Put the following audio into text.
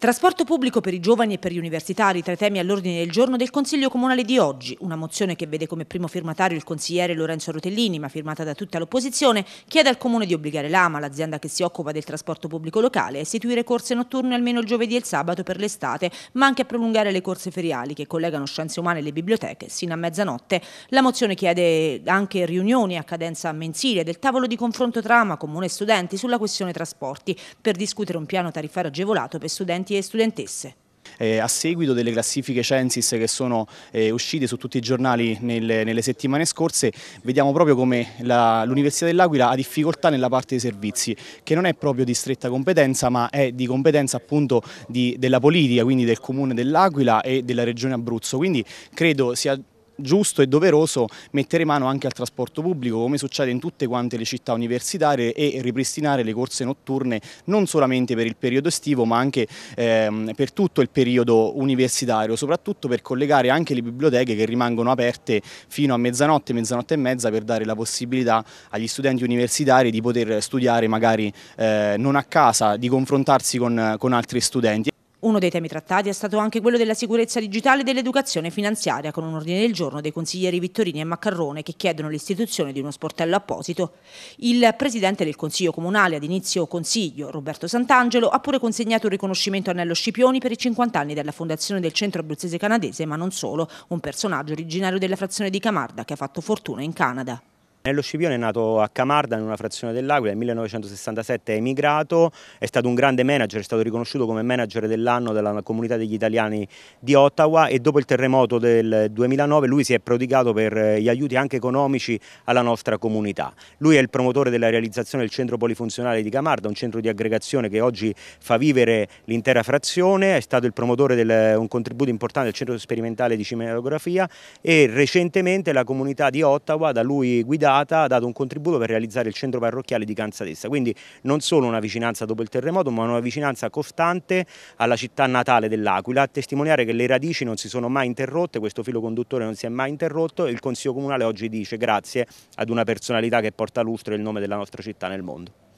Trasporto pubblico per i giovani e per gli universitari, tra i temi all'ordine del giorno del Consiglio Comunale di oggi, una mozione che vede come primo firmatario il consigliere Lorenzo Rotellini, ma firmata da tutta l'opposizione, chiede al Comune di obbligare l'AMA, l'azienda che si occupa del trasporto pubblico locale, a istituire corse notturne almeno il giovedì e il sabato per l'estate, ma anche a prolungare le corse feriali che collegano scienze umane e le biblioteche sino a mezzanotte. La mozione chiede anche riunioni a cadenza mensile del tavolo di confronto tra AMA, Comune e studenti sulla questione trasporti, per discutere un piano tariffario agevolato per studenti studenti e studentesse. Eh, a seguito delle classifiche Censis che sono eh, uscite su tutti i giornali nelle, nelle settimane scorse, vediamo proprio come l'Università dell'Aquila ha difficoltà nella parte dei servizi, che non è proprio di stretta competenza, ma è di competenza appunto di, della politica, quindi del Comune dell'Aquila e della Regione Abruzzo. Quindi credo sia giusto e doveroso mettere mano anche al trasporto pubblico come succede in tutte quante le città universitarie e ripristinare le corse notturne non solamente per il periodo estivo ma anche ehm, per tutto il periodo universitario, soprattutto per collegare anche le biblioteche che rimangono aperte fino a mezzanotte, mezzanotte e mezza per dare la possibilità agli studenti universitari di poter studiare magari eh, non a casa, di confrontarsi con, con altri studenti uno dei temi trattati è stato anche quello della sicurezza digitale e dell'educazione finanziaria, con un ordine del giorno dei consiglieri Vittorini e Maccarrone che chiedono l'istituzione di uno sportello apposito. Il presidente del Consiglio Comunale ad inizio consiglio, Roberto Sant'Angelo, ha pure consegnato un riconoscimento a Nello Scipioni per i 50 anni della fondazione del Centro Abruzzese Canadese, ma non solo, un personaggio originario della frazione di Camarda che ha fatto fortuna in Canada. Nello Scipione è nato a Camarda, in una frazione dell'Aquila, nel 1967 è emigrato, è stato un grande manager, è stato riconosciuto come manager dell'anno dalla comunità degli italiani di Ottawa e dopo il terremoto del 2009 lui si è prodigato per eh, gli aiuti anche economici alla nostra comunità. Lui è il promotore della realizzazione del centro polifunzionale di Camarda, un centro di aggregazione che oggi fa vivere l'intera frazione, è stato il promotore di un contributo importante del centro sperimentale di cinematografia e recentemente la comunità di Ottawa da lui guidata data ha dato un contributo per realizzare il centro parrocchiale di Canzadessa, quindi non solo una vicinanza dopo il terremoto ma una vicinanza costante alla città natale dell'Aquila, a testimoniare che le radici non si sono mai interrotte, questo filo conduttore non si è mai interrotto e il Consiglio Comunale oggi dice grazie ad una personalità che porta lustro e il nome della nostra città nel mondo.